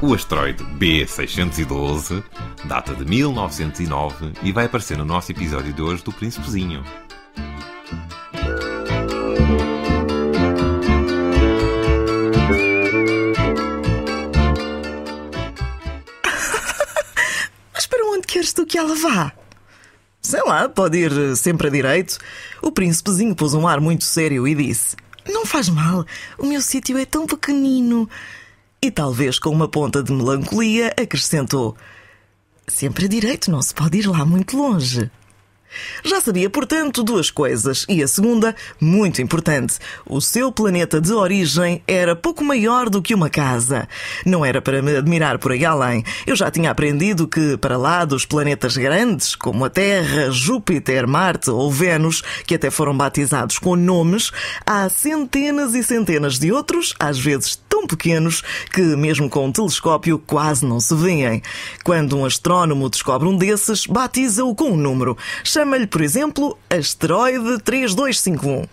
O asteroide B612 data de 1909 e vai aparecer no nosso episódio de hoje do Príncipezinho. Mas para onde queres tu que ela vá? Sei lá, pode ir eh, sempre a direito. O príncipezinho pôs um ar muito sério e disse: Não faz mal, o meu sítio é tão pequenino e talvez com uma ponta de melancolia, acrescentou: Sempre a direito, não se pode ir lá muito longe. Já sabia, portanto, duas coisas, e a segunda, muito importante: o seu planeta de origem era pouco maior do que uma casa. Não era para me admirar por aí além. Eu já tinha aprendido que, para lá dos planetas grandes, como a Terra, Júpiter, Marte ou Vênus, que até foram batizados com nomes, há centenas e centenas de outros, às vezes tão pequenos que, mesmo com um telescópio, quase não se veem. Quando um astrónomo descobre um desses, batiza-o com um número. Chama-lhe, por exemplo, asteroide 3251.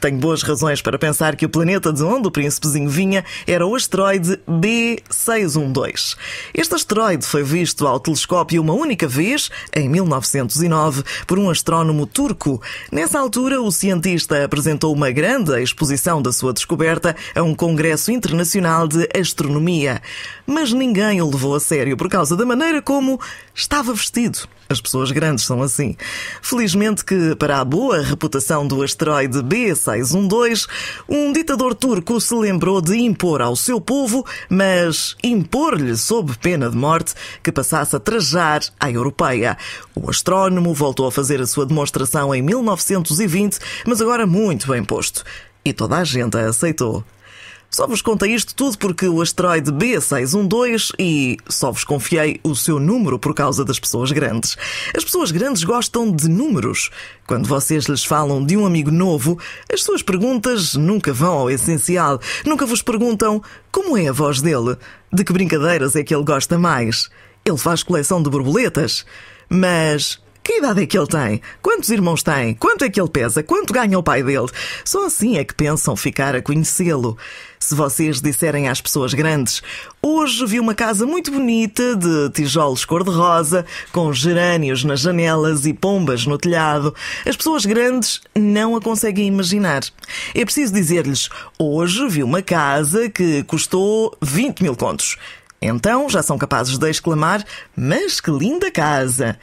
Tenho boas razões para pensar que o planeta de onde o príncipezinho vinha era o asteroide B612. Este asteroide foi visto ao telescópio uma única vez, em 1909, por um astrónomo turco. Nessa altura, o cientista apresentou uma grande exposição da sua descoberta a um congresso internacional de astronomia. Mas ninguém o levou a sério por causa da maneira como estava vestido. As pessoas grandes são assim. Felizmente que, para a boa reputação do asteroide B, 612 um ditador turco se lembrou de impor ao seu povo, mas impor-lhe sob pena de morte, que passasse a trajar a europeia. O astrónomo voltou a fazer a sua demonstração em 1920, mas agora muito bem posto. E toda a gente a aceitou. Só vos contei isto tudo porque o asteroide B612 e só vos confiei o seu número por causa das pessoas grandes. As pessoas grandes gostam de números. Quando vocês lhes falam de um amigo novo, as suas perguntas nunca vão ao essencial. Nunca vos perguntam como é a voz dele, de que brincadeiras é que ele gosta mais. Ele faz coleção de borboletas. Mas que idade é que ele tem? Quantos irmãos tem? Quanto é que ele pesa? Quanto ganha o pai dele? Só assim é que pensam ficar a conhecê-lo. Se vocês disserem às pessoas grandes: Hoje vi uma casa muito bonita de tijolos cor-de-rosa, com gerânios nas janelas e pombas no telhado, as pessoas grandes não a conseguem imaginar. É preciso dizer-lhes: Hoje vi uma casa que custou 20 mil contos. Então já são capazes de exclamar: Mas que linda casa!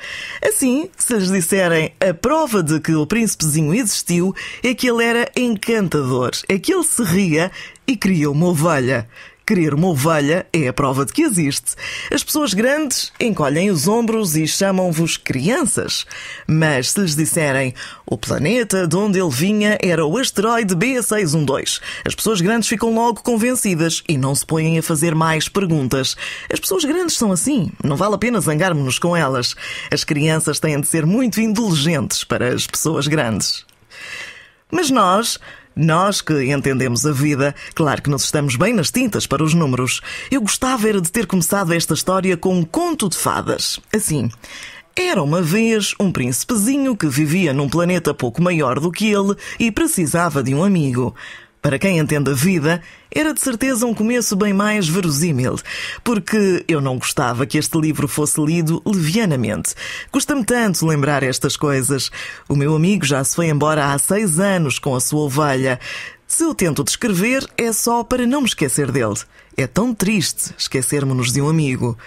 Assim, se lhes disserem a prova de que o príncipezinho existiu é que ele era encantador, é que ele se ria e criou uma ovelha. Querer uma ovelha é a prova de que existe. As pessoas grandes encolhem os ombros e chamam-vos crianças. Mas se lhes disserem o planeta de onde ele vinha era o asteroide B612, as pessoas grandes ficam logo convencidas e não se põem a fazer mais perguntas. As pessoas grandes são assim, não vale a pena zangarmos-nos com elas. As crianças têm de ser muito indulgentes para as pessoas grandes. Mas nós nós que entendemos a vida, claro que nos estamos bem nas tintas para os números. Eu gostava era de ter começado esta história com um conto de fadas. Assim. Era uma vez um príncipezinho que vivia num planeta pouco maior do que ele e precisava de um amigo. Para quem entende a vida, era de certeza um começo bem mais verosímil, porque eu não gostava que este livro fosse lido levianamente. Custa-me tanto lembrar estas coisas. O meu amigo já se foi embora há seis anos com a sua ovelha. Se eu tento descrever, é só para não me esquecer dele. É tão triste esquecermos-nos de um amigo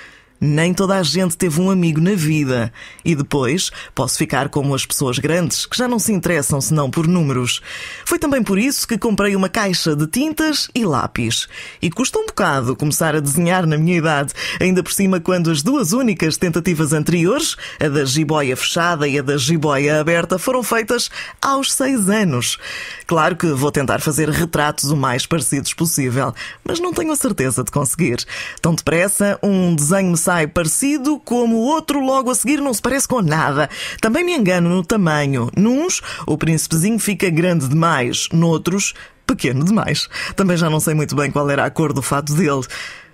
nem toda a gente teve um amigo na vida. E depois posso ficar como as pessoas grandes, que já não se interessam senão por números. Foi também por isso que comprei uma caixa de tintas e lápis. E custa um bocado começar a desenhar na minha idade, ainda por cima quando as duas únicas tentativas anteriores, a da jiboia fechada e a da jiboia aberta, foram feitas aos seis anos. Claro que vou tentar fazer retratos o mais parecidos possível, mas não tenho a certeza de conseguir. Tão depressa, um desenho me sai sai parecido, como o outro logo a seguir não se parece com nada. Também me engano no tamanho. Nuns, o príncipezinho fica grande demais, noutros, pequeno demais. Também já não sei muito bem qual era a cor do fato dele.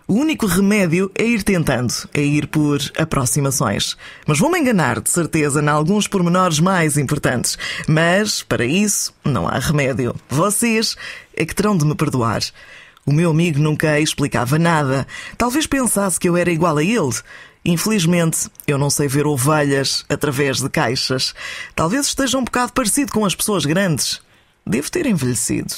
O único remédio é ir tentando, é ir por aproximações. Mas vou-me enganar, de certeza, em alguns pormenores mais importantes. Mas, para isso, não há remédio. Vocês é que terão de me perdoar. O meu amigo nunca explicava nada. Talvez pensasse que eu era igual a ele. Infelizmente, eu não sei ver ovelhas através de caixas. Talvez esteja um bocado parecido com as pessoas grandes. Devo ter envelhecido.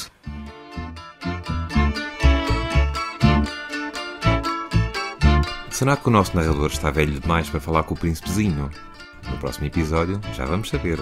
Será que o nosso narrador está velho demais para falar com o príncipezinho? No próximo episódio já vamos saber.